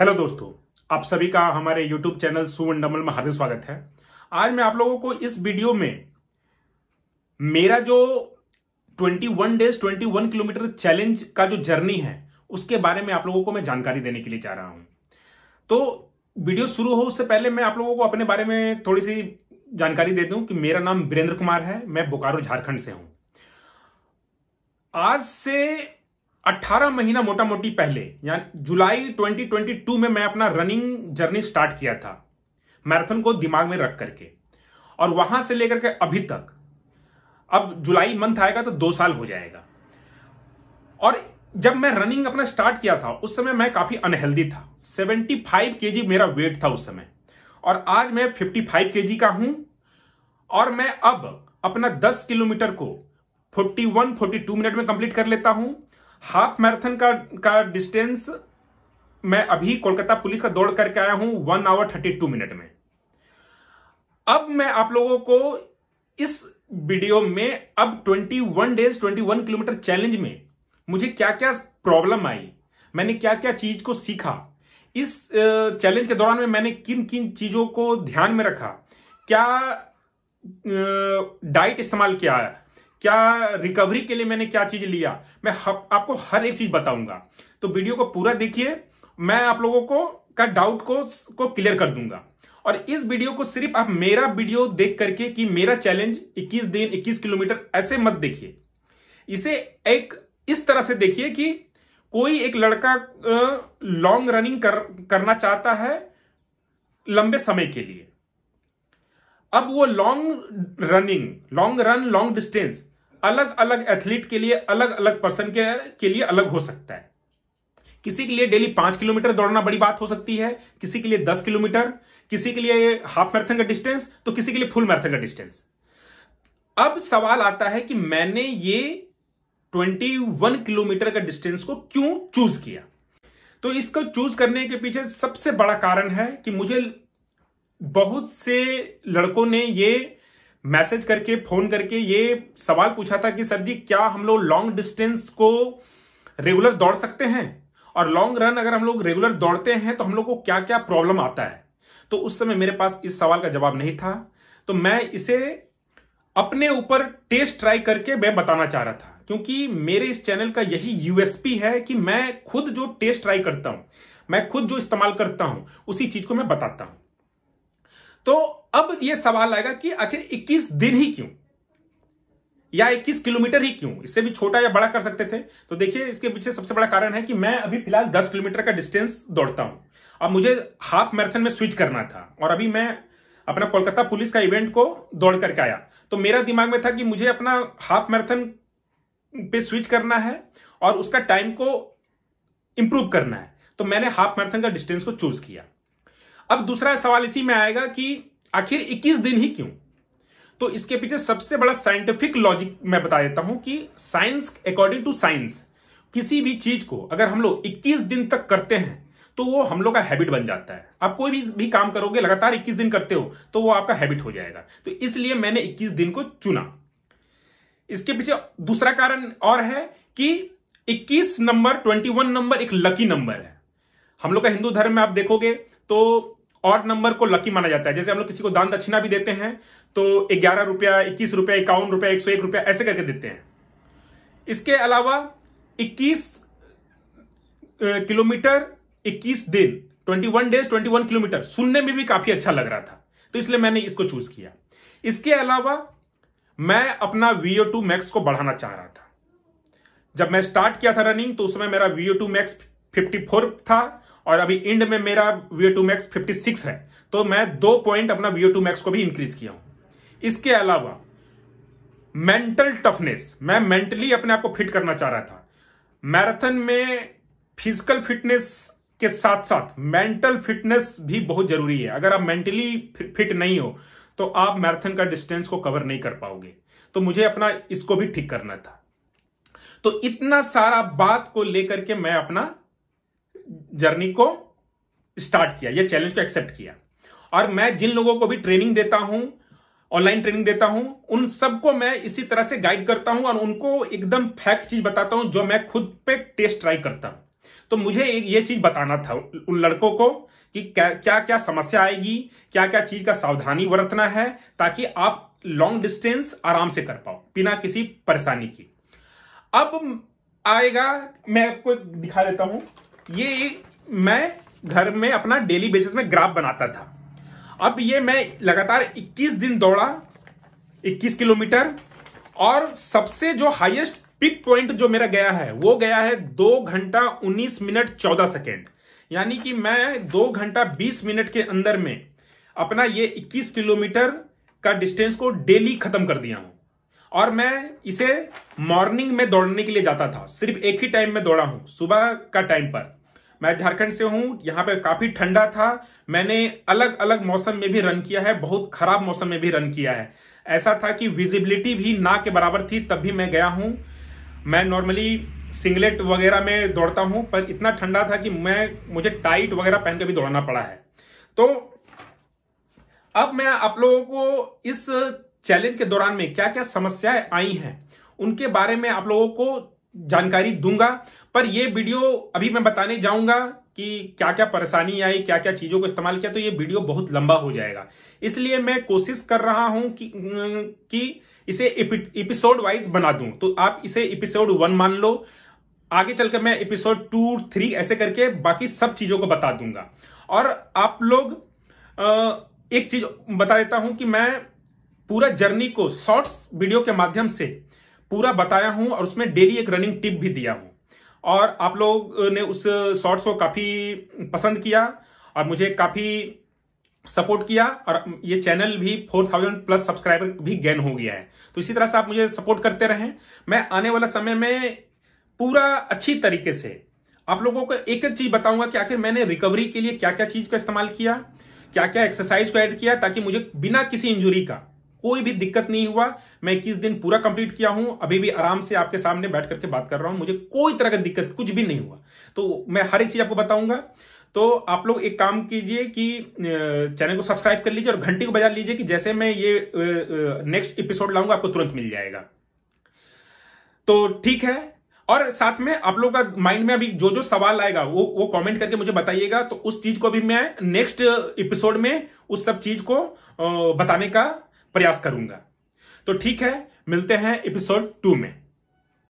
hello दोस्तों आप सभी का हमारे यूट्यूब चैनल सुमंडमल में हार्दिक स्वागत है आज मैं आप लोगों को इस वीडियो में मेरा जो 21 डेज 21 किलोमीटर चैलेंज का जो जर्नी है उसके बारे में आप लोगों को मैं जानकारी देने के लिए चाह रहा हूं तो वीडियो शुरू हो उससे पहले मैं आप लोगों को अपने बारे में थोड़ी सी जानकारी दे दूं कि मेरा नाम वीरेंद्र कुमार है मैं बोकारो झारखंड से हूं आज से 18 महीना मोटा मोटी पहले यानी जुलाई 2022 में मैं अपना रनिंग जर्नी स्टार्ट किया था मैराथन को दिमाग में रख करके और वहां से लेकर के अभी तक अब जुलाई मंथ आएगा तो दो साल हो जाएगा और जब मैं रनिंग अपना स्टार्ट किया था उस समय मैं काफी अनहेल्दी था 75 जी मेरा वेट था उस समय और आज मैं 55 जी का हूं और मैं अब अपना 10 किलोमीटर को 41 42 मिनट में कंप्लीट कर लेता हूं हाफ मैराथन का का डिस्टेंस मैं अभी कोलकाता पुलिस का दौड़ करके आया हूं one hour thirty two minute में अब मैं आप लोगों को इस वीडियो में अब twenty one days twenty one kilometre challenge में मुझे क्या क्या प्रॉब्लम आई मैंने क्या क्या चीज को सीखा इस चैलेंज के दौरान में मैंने किन किन चीजों को ध्यान में रखा क्या डाइट इस्तेमाल किया क्या रिकवरी के लिए मैंने क्या चीज लिया मैं आपको हर एक चीज बताऊंगा तो वीडियो को पूरा देखिए मैं आप लोगों को का डाउट को को क्लियर कर दूंगा और इस वीडियो को सिर्फ आप मेरा वीडियो देख करके कि मेरा चैलेंज 21 दिन 21 किलोमीटर ऐसे मत देखिए इसे एक इस तरह से देखिए कि कोई एक लड़का लॉन्ग रनिंग कर, करना चाहता है लंबे समय के लिए अब वो long running long run long distance अलग अलग एथलीट के लिए अलग अलग पर्सन के, के लिए अलग हो सकता है किसी के लिए डेली पांच किलोमीटर दौड़ना बड़ी बात हो सकती है किसी के लिए दस किलोमीटर किसी के लिए हाफ मैराथन का डिस्टेंस तो किसी के लिए फुल मैराथन का डिस्टेंस अब सवाल आता है कि मैंने ये 21 किलोमीटर का डिस्टेंस को क्यों चूज किया तो इसको चूज करने के पीछे सबसे बड़ा कारण है कि मुझे बहुत से लड़कों ने ये मैसेज करके फोन करके ये सवाल पूछा था कि सर जी क्या हम लोग लॉन्ग डिस्टेंस को रेगुलर दौड़ सकते हैं और लॉन्ग रन अगर हम लोग रेगुलर दौड़ते हैं तो हम लोग को क्या क्या प्रॉब्लम आता है तो उस समय मेरे पास इस सवाल का जवाब नहीं था तो मैं इसे अपने ऊपर टेस्ट ट्राई करके मैं बताना चाह रहा था क्योंकि मेरे इस चैनल का यही यूएसपी है कि मैं खुद जो टेस्ट ट्राई करता हूं मैं खुद जो इस्तेमाल करता हूं उसी चीज को मैं बताता हूं तो अब यह सवाल आएगा कि आखिर 21 दिन ही क्यों या 21 किलोमीटर ही क्यों इससे भी छोटा या बड़ा कर सकते थे तो देखिए इसके पीछे सबसे बड़ा कारण है कि मैं अभी फिलहाल 10 किलोमीटर का डिस्टेंस दौड़ता हूं अब मुझे हाफ मैराथन में स्विच करना था और अभी मैं अपना कोलकाता पुलिस का इवेंट को दौड़ करके आया तो मेरा दिमाग में था कि मुझे अपना हाफ मैराथन पे स्विच करना है और उसका टाइम को इंप्रूव करना है तो मैंने हाफ मैराथन का डिस्टेंस को चूज किया अब दूसरा सवाल इसी में आएगा कि आखिर 21 दिन ही क्यों तो इसके पीछे सबसे बड़ा साइंटिफिक लॉजिक मैं बता देता हूं कि साइंस अकॉर्डिंग टू साइंस किसी भी चीज को अगर हम लोग इक्कीस दिन तक करते हैं तो वो हम लोग का हैबिट बन जाता है आप कोई भी, भी काम करोगे लगातार इक्कीस दिन करते हो तो वो आपका हैबिट हो जाएगा तो इसलिए मैंने इक्कीस दिन को चुना इसके पीछे दूसरा कारण और है कि 21 नंबर 21 नंबर एक लकी नंबर है हम लोग का हिंदू धर्म में आप देखोगे तो और नंबर को लकी माना जाता है जैसे हम लोग किसी को दान दक्षिणा भी देते हैं तो ग्यारह रुपया इक्कीस रुपया इक्यावन रुपया एक सौ एक रुपया ऐसे करके देते हैं इसके अलावा इक्कीस किलोमीटर इक्कीस दिन twenty one days twenty one kilometre सुनने में भी काफी अच्छा लग रहा था तो इसलिए मैंने इसको चूज किया इसके अलावा मैं अपना वीओ टू मैक्स को बढ़ाना चाह रहा था जब मैं स्टार्ट किया था रनिंग तो उस समय मेरा VO two max fifty four था और अभी इंड में मेरा वीओ टू मैक्स फिफ्टी है तो मैं दो पॉइंट अपना वीओ टू मैक्स को भी इंक्रीज किया हूं इसके अलावा मेंटल टफनेस मैं मेंटली अपने आप को फिट करना चाह रहा था मैराथन में फिजिकल फिटनेस के साथ साथ मेंटल फिटनेस भी बहुत जरूरी है अगर आप मेंटली फिट नहीं हो तो आप मैराथन का डिस्टेंस को कवर नहीं कर पाओगे तो मुझे अपना इसको भी ठीक करना था तो इतना सारा बात को लेकर के मैं अपना जर्नी को स्टार्ट किया यह चैलेंज को एक्सेप्ट किया और मैं जिन लोगों को भी ट्रेनिंग देता हूं ऑनलाइन ट्रेनिंग देता हूं उन सबको मैं इसी तरह से गाइड करता हूं और उनको एकदम फैक्ट चीज बताता हूं जो मैं खुद पे टेस्ट ट्राई करता हूं तो मुझे ये चीज बताना था उन लड़कों को कि क्या क्या क्या समस्या आएगी क्या क्या चीज का सावधानी बरतना है ताकि आप लॉन्ग डिस्टेंस आराम से कर पाओ बिना किसी परेशानी की अब आएगा मैं आपको दिखा देता हूं ये मैं घर में अपना डेली बेसिस में ग्राफ बनाता था अब ये मैं लगातार 21 दिन दौड़ा 21 किलोमीटर और सबसे जो हाईएस्ट पिक पॉइंट जो मेरा गया है वो गया है दो घंटा उन्नीस मिनट 14 सेकेंड यानी कि मैं दो घंटा बीस मिनट के अंदर में अपना ये इक्कीस किलोमीटर का डिस्टेंस को डेली खत्म कर दिया हूं और मैं इसे मॉर्निंग में दौड़ने के लिए जाता था सिर्फ एक ही टाइम में दौड़ा हूं सुबह का टाइम पर मैं झारखंड से हूं यहाँ पर काफी ठंडा था मैंने अलग अलग मौसम में भी रन किया है बहुत खराब मौसम में भी रन किया है ऐसा था कि विजिबिलिटी भी ना के बराबर थी तब भी मैं गया हूं मैं नॉर्मली सिंगलेट वगैरह में दौड़ता हूं पर इतना ठंडा था कि मैं मुझे टाइट वगैरह पहन के भी दौड़ना पड़ा है तो अब मैं आप लोगों को इस चैलेंज के दौरान में क्या क्या समस्याएं आई हैं उनके बारे में आप लोगों को जानकारी दूंगा पर यह वीडियो अभी मैं बताने जाऊंगा कि क्या क्या परेशानी आई क्या क्या चीजों को इस्तेमाल किया तो ये वीडियो बहुत लंबा हो जाएगा इसलिए मैं कोशिश कर रहा हूं कि कि इसे एपिसोड वाइज बना दूं तो आप इसे एपिसोड वन मान लो आगे चलकर मैं एपिसोड टू थ्री ऐसे करके बाकी सब चीजों को बता दूंगा और आप लोग एक चीज बता देता हूं कि मैं पूरा जर्नी को शॉर्ट्स वीडियो के माध्यम से पूरा बताया हूं और उसमें डेली एक रनिंग टिप भी दिया हूं और आप लोग ने उस शॉर्ट्स को काफी पसंद किया और मुझे काफी सपोर्ट किया और ये चैनल भी 4000 प्लस सब्सक्राइबर भी गेन हो गया है तो इसी तरह से आप मुझे सपोर्ट करते रहें मैं आने वाला समय में पूरा अच्छी तरीके से आप लोगों को एक एक चीज बताऊंगा कि आखिर मैंने रिकवरी के लिए क्या क्या चीज का इस्तेमाल किया क्या क्या एक्सरसाइज को ऐड किया ताकि मुझे बिना किसी इंजुरी का कोई भी दिक्कत नहीं हुआ मैं इक्कीस दिन पूरा कंप्लीट किया हूं अभी भी आराम से आपके सामने बैठ करके बात कर रहा हूं मुझे कोई तरह का दिक्कत कुछ भी नहीं हुआ तो मैं हर एक चीज आपको बताऊंगा तो आप लोग एक काम कीजिए कि चैनल को सब्सक्राइब कर लीजिए और घंटी को बजा लीजिए कि जैसे मैं ये नेक्स्ट एपिसोड लाऊंगा आपको तुरंत मिल जाएगा तो ठीक है और साथ में आप लोगों का माइंड में अभी जो जो सवाल आएगा वो वो कमेंट करके मुझे बताइएगा तो उस चीज को भी मैं नेक्स्ट एपिसोड में उस सब चीज को बताने का प्रयास करूंगा तो ठीक है मिलते हैं एपिसोड टू में